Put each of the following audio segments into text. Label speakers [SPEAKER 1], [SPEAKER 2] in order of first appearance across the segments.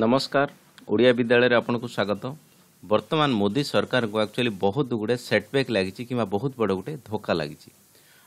[SPEAKER 1] ନମସ୍କାର ଓଡ଼ିଆ ବିଦ୍ୟାଳୟରେ ଆପଣଙ୍କୁ ସ୍ୱାଗତ ବର୍ତ୍ତମାନ ମୋଦି ସରକାରଙ୍କୁ ଆକ୍ଚୁଆଲି ବହୁତ ଗୁଡ଼ିଏ ସେଟ୍ବ୍ୟାକ୍ ଲାଗିଛି କିମ୍ବା ବହୁତ ବଡ଼ ଗୋଟେ ଧୋକା ଲାଗିଛି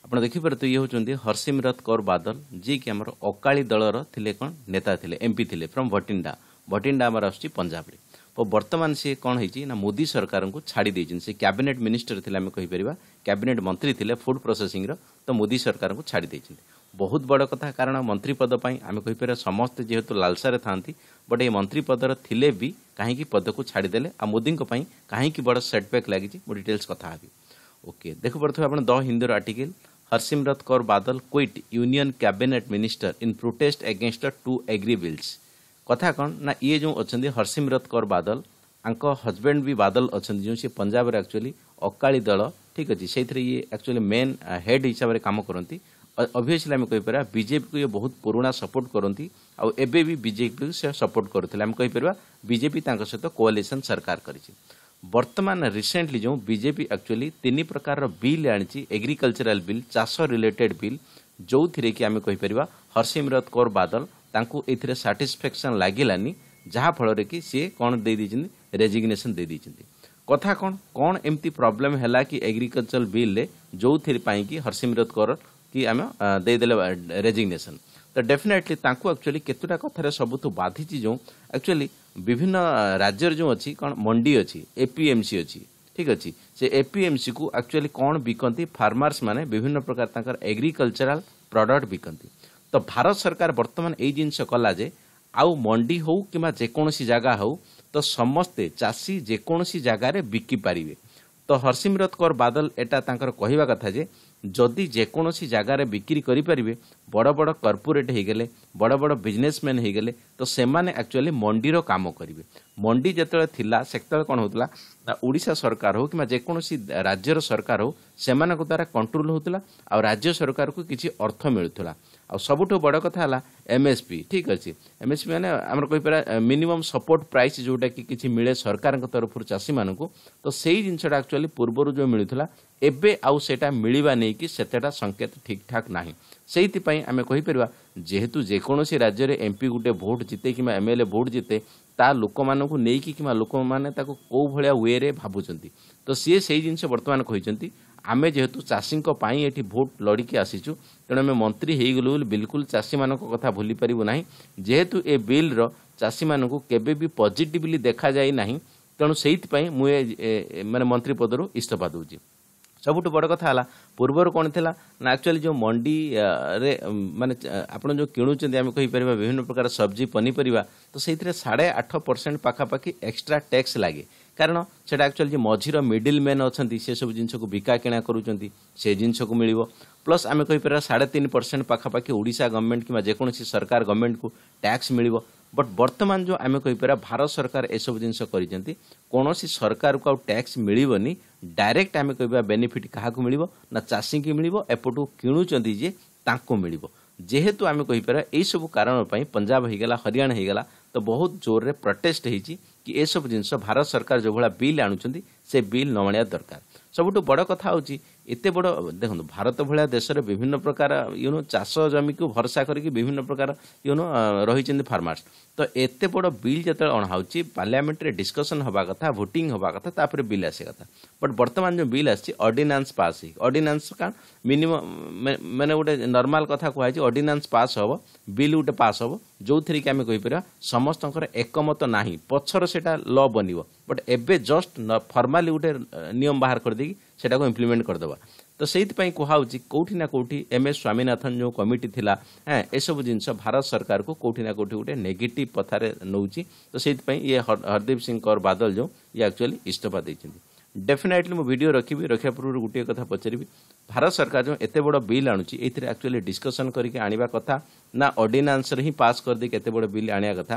[SPEAKER 1] ଆପଣ ଦେଖିପାରୁଥିବେ ଇଏ ହେଉଛନ୍ତି ହର୍ସିମରତ କୌର ବାଦଲ ଯିଏକି ଆମର ଅକାଳୀ ଦଳର ଥିଲେ କ'ଣ ନେତା ଥିଲେ ଏମ୍ପି ଥିଲେ ଫ୍ରମ୍ ଭଟିଣ୍ଡା ଭଟିଣ୍ଡା ଆମର ଆସୁଛି ପଞ୍ଜାବରେ ଓ ବର୍ତ୍ତମାନ ସିଏ କ'ଣ ହେଇଛି ନା ମୋଦି ସରକାରଙ୍କୁ ଛାଡ଼ି ଦେଇଛନ୍ତି ସେ କ୍ୟାବିନେଟ୍ ମିନିଷ୍ଟର ଥିଲେ ଆମେ କହିପାରିବା କ୍ୟାବିନେଟ୍ ମନ୍ତ୍ରୀ ଥିଲେ ଫୁଡ୍ ପ୍ରୋସେସିଂର ତ ମୋଦି ସରକାରଙ୍କୁ ଛାଡ଼ି ଦେଇଛନ୍ତି ବହୁତ ବଡ଼ କଥା କାରଣ ମନ୍ତ୍ରୀ ପଦ ପାଇଁ ଆମେ କହିପାରିବା ସମସ୍ତେ ଯେହେତୁ ଲାଲସାରେ ଥାନ୍ତି ବଟ୍ ଏ ମନ୍ତ୍ରୀ ପଦର ଥିଲେ ବି କାହିଁକି ପଦକୁ ଛାଡ଼ିଦେଲେ ଆଉ ମୋଦିଙ୍କ ପାଇଁ କାହିଁକି ବଡ଼ ସେଟବ୍ୟାକ୍ ଲାଗିଛି ମୁଁ ଡିଟେଲ୍ସ କଥା ହେବି ଓକେ ଦେଖିପାରୁଥିବେ ଆପଣ ଦ ହିନ୍ଦୁର article Harsimrat Kaur Badal quit union cabinet minister in protest against to agri bills କଥା କ'ଣ ନା ଇଏ ଯେଉଁ ଅଛନ୍ତି ହରସିମରତ କୌର ବାଦଲ ଆଙ୍କ ହଜବେଣ୍ଡ ବି ବାଦଲ ଅଛନ୍ତି ଯେଉଁ ସେ ପଞ୍ଜାବରେ ଆକ୍ଚୁଆଲି ଅକାଳୀ ଦଳ ଠିକ୍ ଅଛି ସେଇଥିରେ ଇଏ ଆକ୍ଚୁଆଲି ମେନ୍ ହେଡ୍ ହିସାବରେ କାମ କରନ୍ତି অবশ্যই আমি কই পারবা বিজেপি কো এ বহুত পুরোনা সাপোর্ট করন্তি অউ এবেবি বিজেপি কো সাপোর্ট করু থলে আমি কই পারবা বিজেপি তাকো সাথে কোঅ্যালিশন সরকার করিছে বর্তমান রিসেন্টলি জৌ বিজেপি অ্যাকচুয়ালি তিনি প্রকারর বিল আনিছি এগ্রিকালচারাল বিল চাসো রিলেটেড বিল জৌ থিরে কি আমি কই পারবা হরসিমরথ কর বাদল তাকু এ থিরে স্যাটিসফ্যাকশন লাগিলানি যাহা ফলের কি সে কোন দে দিচিন রেজিগনেশন দে দিচিন কথা কোন কোন এমতি প্রবলেম হেলা কি এগ্রিকালচারাল বিল জৌ থির পাই কি হরসিমরথ কর କି ଆମେ ଦେଇଦେଲେ ରେଜିଗ୍ନେସନ୍ ତ ଡେଫିନେଟଲି ତାଙ୍କୁ ଆକ୍ଚୁଆଲି କେତେଟା କଥାରେ ସବୁଠୁ ବାଧିଛି ଯେଉଁ ଆକ୍ଚୁଆଲି ବିଭିନ୍ନ ରାଜ୍ୟରେ ଯେଉଁ ଅଛି କ'ଣ ମଣ୍ଡି ଅଛି ଏପିଏମ୍ସି ଅଛି ଠିକ୍ ଅଛି ସେ ଏପିଏମ୍ସିକୁ ଆକ୍ଚୁଆଲି କ'ଣ ବିକନ୍ତି ଫାର୍ମର୍ସ ମାନେ ବିଭିନ୍ନ ପ୍ରକାର ତାଙ୍କର ଏଗ୍ରିକଲଚରାଲ୍ ପ୍ରଡକ୍ଟ ବିକନ୍ତି ତ ଭାରତ ସରକାର ବର୍ତ୍ତମାନ ଏଇ ଜିନିଷ କଲା ଯେ ଆଉ ମଣ୍ଡି ହେଉ କିମ୍ବା ଯେକୌଣସି ଜାଗା ହେଉ ତ ସମସ୍ତେ ଚାଷୀ ଯେକୌଣସି ଜାଗାରେ ବିକି ପାରିବେ ତ ହରସିମରତ କୌର ବାଦଲ ଏଟା ତାଙ୍କର କହିବା କଥା ଯେ ଯଦି ଯେକୌଣସି ଜାଗାରେ ବିକ୍ରି କରିପାରିବେ ବଡ଼ ବଡ଼ କର୍ପୋରେଟ୍ ହୋଇଗଲେ ବଡ଼ ବଡ଼ ବିଜନେସ୍ମ୍ୟାନ୍ ହୋଇଗଲେ ତ ସେମାନେ ଆକ୍ଚୁଆଲି ମଣ୍ଡିର କାମ କରିବେ ମଣ୍ଡି ଯେତେବେଳେ ଥିଲା ସେତେବେଳେ କ'ଣ ହେଉଥିଲା ନା ଓଡ଼ିଶା ସରକାର ହେଉ କିମ୍ବା ଯେକୌଣସି ରାଜ୍ୟର ସରକାର ହେଉ ସେମାନଙ୍କ ଦ୍ୱାରା କଣ୍ଟ୍ରୋଲ୍ ହେଉଥିଲା ଆଉ ରାଜ୍ୟ ସରକାରକୁ କିଛି ଅର୍ଥ ମିଳୁଥିଲା ଆଉ ସବୁଠୁ ବଡ଼ କଥା ହେଲା ଏମ୍ଏସ୍ପି ଠିକ୍ ଅଛି ଏମ୍ଏସ୍ପି ମାନେ ଆମର କହିପାରିବା ମିନିମମ୍ ସପୋର୍ଟ ପ୍ରାଇସ୍ ଯେଉଁଟାକି କିଛି ମିଳେ ସରକାରଙ୍କ ତରଫରୁ ଚାଷୀମାନଙ୍କୁ ତ ସେଇ ଜିନିଷଟା ଆକ୍ଚୁଆଲି ପୂର୍ବରୁ ଯେଉଁ ମିଳୁଥିଲା ଏବେ ଆଉ ସେଇଟା ମିଳିବା ନେଇକି ସେତେଟା ସଙ୍କେତ ଠିକ୍ଠାକ୍ ନାହିଁ ସେଇଥିପାଇଁ ଆମେ କହିପାରିବା ଯେହେତୁ ଯେକୌଣସି ରାଜ୍ୟରେ ଏମ୍ପି ଗୋଟେ ଭୋଟ୍ ଜିତେ କିମ୍ବା ଏମ୍ଏଲ୍ଏ ଭୋଟ୍ ଜିତେ ତା ଲୋକମାନଙ୍କୁ ନେଇକି କିମ୍ବା ଲୋକମାନେ ତାକୁ କେଉଁ ଭଳିଆ ୱେରେ ଭାବୁଛନ୍ତି ତ ସିଏ ସେଇ ଜିନିଷ ବର୍ତ୍ତମାନ କହିଛନ୍ତି ଆମେ ଯେହେତୁ ଚାଷୀଙ୍କ ପାଇଁ ଏଠି ଭୋଟ୍ ଲଢ଼ିକି ଆସିଛୁ ତେଣୁ ଆମେ ମନ୍ତ୍ରୀ ହେଇଗଲୁ ବୋଲି ବିଲକୁଲ ଚାଷୀମାନଙ୍କ କଥା ଭୁଲିପାରିବୁ ନାହିଁ ଯେହେତୁ ଏ ବିଲ୍ର ଚାଷୀମାନଙ୍କୁ କେବେ ବି ପଜିଟିଭଲି ଦେଖାଯାଇ ନାହିଁ ତେଣୁ ସେଇଥିପାଇଁ ମୁଁ ଏ ମାନେ ମନ୍ତ୍ରୀ ପଦରୁ ଇସ୍ତଫା ଦେଉଛି ସବୁଠୁ ବଡ଼ କଥା ହେଲା ପୂର୍ବରୁ କ'ଣ ଥିଲା ନା ଆକ୍ଚୁଆଲି ଯେଉଁ ମଣ୍ଡିରେ ମାନେ ଆପଣ ଯେଉଁ କିଣୁଛନ୍ତି ଆମେ କହିପାରିବା ବିଭିନ୍ନ ପ୍ରକାର ସବଜି ପନିପରିବା ତ ସେଇଥିରେ ସାଢ଼େ ଆଠ ପରସେଣ୍ଟ ପାଖାପାଖି ଏକ୍ସଟ୍ରା ଟ୍ୟାକ୍ସ ଲାଗେ କାରଣ ସେଇଟା ଆକ୍ଚୁଆଲି ଯେ ମଝିର ମିଡିଲ୍ ମ୍ୟାନ୍ ଅଛନ୍ତି ସେସବୁ ଜିନିଷକୁ ବିକା କିଣା କରୁଛନ୍ତି ସେ ଜିନିଷକୁ ମିଳିବ ପ୍ଲସ୍ ଆମେ କହିପାରିବା ସାଢ଼େ ତିନି ପରସେଣ୍ଟ ପାଖାପାଖି ଓଡ଼ିଶା ଗଭର୍ଣ୍ଣମେଣ୍ଟ କିମ୍ବା ଯେକୌଣସି ସରକାର ଗଭର୍ଣ୍ଣମେଣ୍ଟକୁ ଟ୍ୟାକ୍ସ ମିଳିବ ବଟ୍ ବର୍ତ୍ତମାନ ଯେଉଁ ଆମେ କହିପାରିବା ଭାରତ ସରକାର ଏସବୁ ଜିନିଷ କରିଛନ୍ତି କୌଣସି ସରକାରକୁ ଆଉ ଟ୍ୟାକ୍ସ ମିଳିବନି ଡାଇରେକ୍ଟ ଆମେ କହିବା ବେନିଫିଟ୍ କାହାକୁ ମିଳିବ ନା ଚାଷୀଙ୍କୁ ମିଳିବ ଏପଟୁ କିଣୁଛନ୍ତି ଯିଏ ତାଙ୍କୁ ମିଳିବ ଯେହେତୁ ଆମେ କହିପାରିବା ଏହିସବୁ କାରଣ ପାଇଁ ପଞ୍ଜାବ ହୋଇଗଲା ହରିୟାଣା ହୋଇଗଲା ତ ବହୁତ ଜୋରରେ ପ୍ରଟେଷ୍ଟ ହୋଇଛି କି ଏସବୁ ଜିନିଷ ଭାରତ ସରକାର ଯେଉଁଭଳିଆ ବିଲ୍ ଆଣୁଛନ୍ତି ସେ ବିଲ୍ ନ ଆଣିବା ଦରକାର ସବୁଠୁ ବଡ଼ କଥା ହେଉଛି ଏତେ ବଡ଼ ଦେଖନ୍ତୁ ଭାରତ ଭଳିଆ ଦେଶରେ ବିଭିନ୍ନ ପ୍ରକାର ୟୁନୋ ଚାଷ ଜମିକୁ ଭରସା କରିକି ବିଭିନ୍ନ ପ୍ରକାର ୟୁନୋ ରହିଛନ୍ତି ଫାର୍ମର୍ସ ତ ଏତେ ବଡ଼ ବିଲ୍ ଯେତେବେଳେ ଅଣାହେଉଛି ପାର୍ଲିଆମେଣ୍ଟରେ ଡିସ୍କସନ୍ ହେବା କଥା ଭୋଟିଂ ହେବା କଥା ତାପରେ ବିଲ୍ ଆସିବା କଥା ବଟ୍ ବର୍ତ୍ତମାନ ଯେଉଁ ବିଲ୍ ଆସିଛି ଅର୍ଡିନାନ୍ସ ପାସ୍ ହେଇ ଅର୍ଡିନାନ୍ସ କ'ଣ ମିନିମମ୍ ମାନେ ଗୋଟେ ନର୍ମାଲ୍ କଥା କୁହାଯାଇଛି ଅର୍ଡିନାନ୍ସ ପାସ୍ ହେବ ବିଲ୍ ଗୋଟେ ପାସ୍ ହେବ ଯେଉଁଥିରେ କି ଆମେ କହିପାରିବା ସମସ୍ତଙ୍କର ଏକମତ ନାହିଁ ପଛର ସେଇଟା ଲ ବନିବ ବଟ୍ ଏବେ ଜଷ୍ଟ ଫର୍ମାଲି ଗୋଟେ ନିୟମ ବାହାର କରିଦେଇକି সেটাকে ইমপ্লিমেন্ট କରିଦେବା ତ ସେଇଥିପାଇଁ କୁହାହେଉଛି କେଉଁଠି ନା କେଉଁଠି ଏମ୍ ଏସ୍ ସ୍ୱାମୀନାଥନ ଯେଉଁ କମିଟି ଥିଲା ହଁ ଏସବୁ ଜିନିଷ ଭାରତ ସରକାରକୁ କେଉଁଠି ନା କେଉଁଠି ଗୋଟେ ନେଗେଟିଭ୍ ପଥାରେ ନେଉଛି ତ ସେଇଥିପାଇଁ ଇଏ ହରଦୀପ ସିଂ କୌର ବାଦଲ ଯେଉଁ ଇଏ ଆକ୍ଚୁଆଲି ଇସ୍ତଫା ଦେଇଛନ୍ତି ଡେଫିନାଇଟଲି ମୁଁ ଭିଡ଼ିଓ ରଖିବି ରଖିବା ପୂର୍ବରୁ ଗୋଟିଏ କଥା ପଚାରିବି ଭାରତ ସରକାର ଯେଉଁ ଏତେ ବଡ଼ ବିଲ୍ ଆଣୁଛି ଏଥିରେ ଆକ୍ଚୁଆଲି ଡିସ୍କସନ୍ କରିକି ଆଣିବା କଥା ନା ଅର୍ଡିନାନ୍ସରେ ହିଁ ପାସ୍ କରିଦେଇକି ଏତେ ବଡ଼ ବିଲ୍ ଆଣିବା କଥା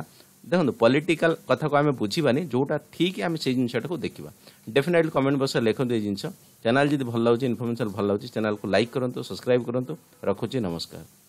[SPEAKER 1] ଦେଖନ୍ତୁ ପଲିଟିକାଲ କଥାକୁ ଆମେ ବୁଝିବାନି ଯେଉଁଟା ଠିକ୍ ଆମେ ସେଇ ଜିନିଷଟାକୁ ଦେଖିବା ଡେଫିନେଟଲି କମେଣ୍ଟ ବକ୍ସରେ ଲେଖନ୍ତୁ ଏଇ ଜିନିଷ ଚ୍ୟାନେଲ୍ ଯଦି ଭଲ ଲାଗୁଛି ଇନଫର୍ମେସନ୍ ଭଲ ଲାଗୁଛି ଚ୍ୟାନେଲ୍କୁ ଲାଇକ୍ କରନ୍ତୁ ସବସ୍କ୍ରାଇବ୍ କରନ୍ତୁ ରଖୁଛି ନମସ୍କାର